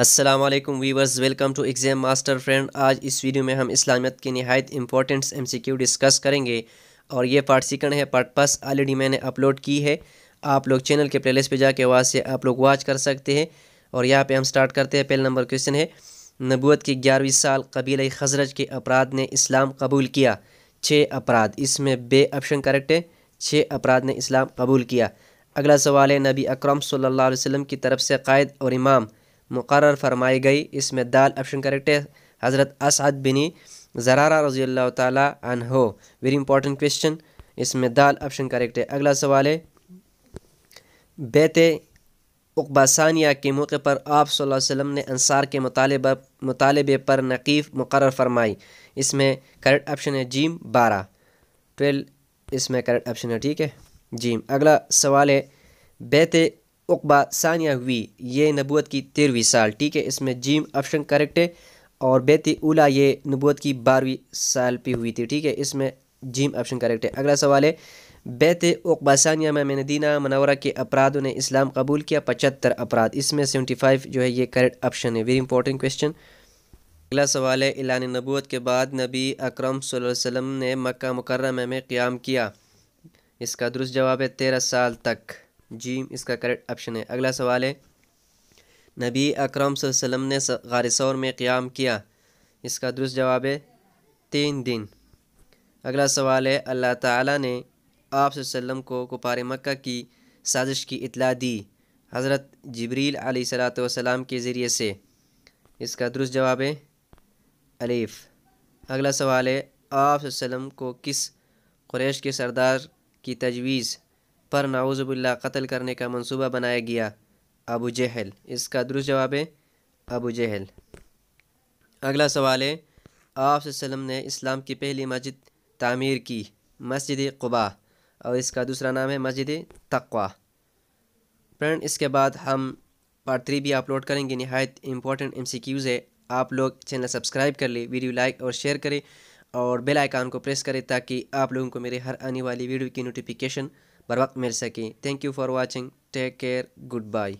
Aslam viewers welcome to exam master friend आज इस video में हम इस्लामियत के नहायत इंपॉर्टेंट्स एमसीक्यू डिस्कस करेंगे और ये पार्ट सिकंड है पार्ट पस ऑलरेडी मैंने अपलोड की है आप लोग चैनल के प्लेलिस्ट पे जाके वहाँ से आप लोग वॉच कर सकते हैं और यहाँ पे हम स्टार्ट करते हैं पहला नंबर क्वेश्चन है नबूत के ग्यारहवीं साल कबील खजरज के अपराध ने इस्लाम कबूल किया छः अपराध इसमें बे ऑप्शन करेक्ट है छः अपराध ने इस्लाम कबूल किया अगला सवाल है नबी अक्रम सल्ला वसम की तरफ से कायद और इमाम मुकर फरमाई गई इसमें दाल ऑप्शन करेक्ट है हज़रत असद बिनी ज़रारा रजी अल्लाह तन हो वेरी इंपॉर्टेंट क्वेश्चन इसमें दाल ऑप्शन करेक्ट है अगला सवाल है बेत उकबासानिया के मौके पर आप वसल्लम ने अनसार के मुतालबा मुतालबे पर नकीफ़ मुकर फरमाई इसमें करेक्ट ऑप्शन है जीम बारह ट्वेल्व इसमें करेक्ट ऑप्शन है ठीक है जीम अगला सवाल है बेत उकबा सानिया हुई ये नबूत की तेरहवीं साल ठीक है इसमें जीम ऑप्शन करेक्ट है और बेती उला ये नबूत की बारहवीं साल पे हुई थी ठीक है इसमें जीम ऑप्शन करेक्ट है अगला सवाल है बेत उकबा सानिया में मैनदीना मनवरा के अपराधों ने इस्लाम कबूल किया पचहत्तर अपराध इसमें सेवेंटी फाइव जो है ये करेक्ट ऑप्शन है वेरी इंपॉर्टेंट क्वेश्चन अगला सवाल है इलान नबूत के बाद नबी अकरम वसल्लम ने मक्का मुकर्रम में क़्याम किया इसका दुरुस्त जवाब है तेरह साल तक जीम इसका करेक्ट ऑप्शन है अगला सवाल है नबी अकरम वसल्लम ने गारसौर में क़्याम किया इसका दुरुस्त जवाब है तीन दिन अगला सवाल है अल्लाह ताला ने आप वसल्लम को कुपार मक्का की साजिश की इतला दी हज़रत जबरील वसलाम के ज़रिए से इसका दुरुस्त जवाब है अलीफ़ अगला सवाल है आप को किस कुरैश के सरदार की तजवीज़ पर नाउज़बिल्ला कत्ल करने का मंसूबा बनाया गया अबू जहल इसका दुरुस्त जवाब है अबू जहल अगला सवाल है आप ने इस्लाम की पहली मस्जिद तामीर की मस्जिद कुबा और इसका दूसरा नाम है मस्जिद तकवा फ्रेंड इसके बाद हम पार्ट थ्री भी अपलोड करेंगे नहायत इंपॉर्टेंट एम सी क्यूज़ है आप लोग चैनल सब्सक्राइब कर लें वीडियो लाइक और शेयर करें और बेल आइकन को प्रेस करें ताकि आप लोगों को मेरे हर आने वाली वीडियो की नोटिफिकेशन बर वक्त मिल सकें thank you for watching take care good bye